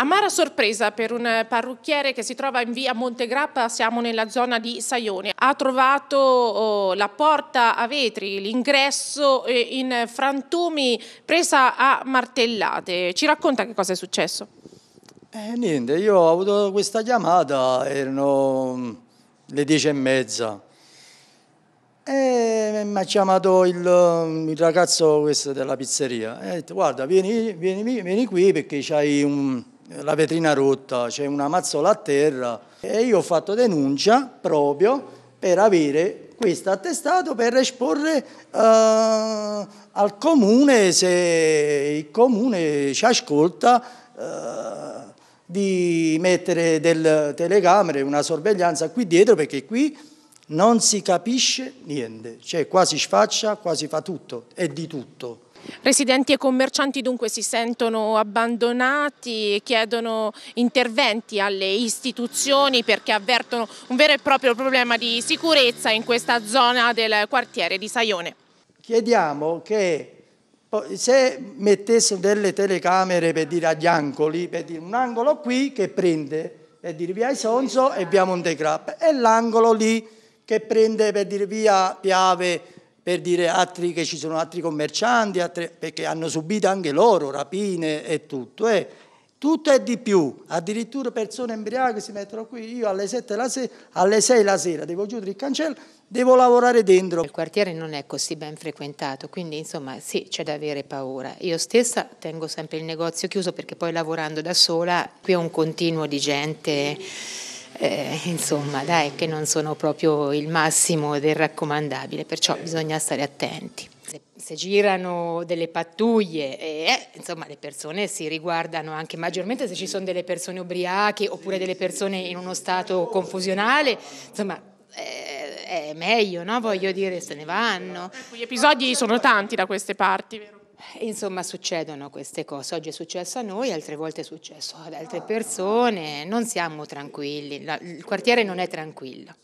Amara sorpresa per un parrucchiere che si trova in via Montegrappa, siamo nella zona di Saione. Ha trovato oh, la porta a vetri, l'ingresso in frantumi, presa a martellate. Ci racconta che cosa è successo? Eh, niente, io ho avuto questa chiamata, erano le dieci e mezza. E mi ha chiamato il, il ragazzo della pizzeria ha detto guarda vieni, vieni, vieni qui perché c'hai un, eh, la vetrina rotta, c'è una mazzola a terra e io ho fatto denuncia proprio per avere questo attestato per esporre eh, al comune se il comune ci ascolta eh, di mettere delle telecamere, una sorveglianza qui dietro perché qui non si capisce niente, cioè qua si sfaccia, qua si fa tutto, è di tutto. Residenti e commercianti dunque si sentono abbandonati e chiedono interventi alle istituzioni perché avvertono un vero e proprio problema di sicurezza in questa zona del quartiere di Saione. Chiediamo che se mettessero delle telecamere per dire agli angoli, per dire un angolo qui che prende per dire via Isonzo e via Montecrap e l'angolo lì che prende per dire via Piave per dire altri, che ci sono altri commercianti, altri, perché hanno subito anche loro rapine e tutto. Eh. Tutto è di più, addirittura persone embriache si mettono qui, io alle 7 la sera, alle 6 la sera devo chiudere il cancello, devo lavorare dentro. Il quartiere non è così ben frequentato, quindi insomma sì, c'è da avere paura. Io stessa tengo sempre il negozio chiuso perché poi lavorando da sola qui è un continuo di gente eh, insomma dai, che non sono proprio il massimo del raccomandabile, perciò bisogna stare attenti. Se, se girano delle pattuglie, eh, insomma le persone si riguardano anche maggiormente se ci sono delle persone ubriache oppure delle persone in uno stato confusionale, insomma eh, è meglio, no? voglio dire, se ne vanno. Ecco, gli episodi sono tanti da queste parti, vero? Insomma, succedono queste cose. Oggi è successo a noi, altre volte è successo ad altre persone. Non siamo tranquilli, il quartiere non è tranquillo.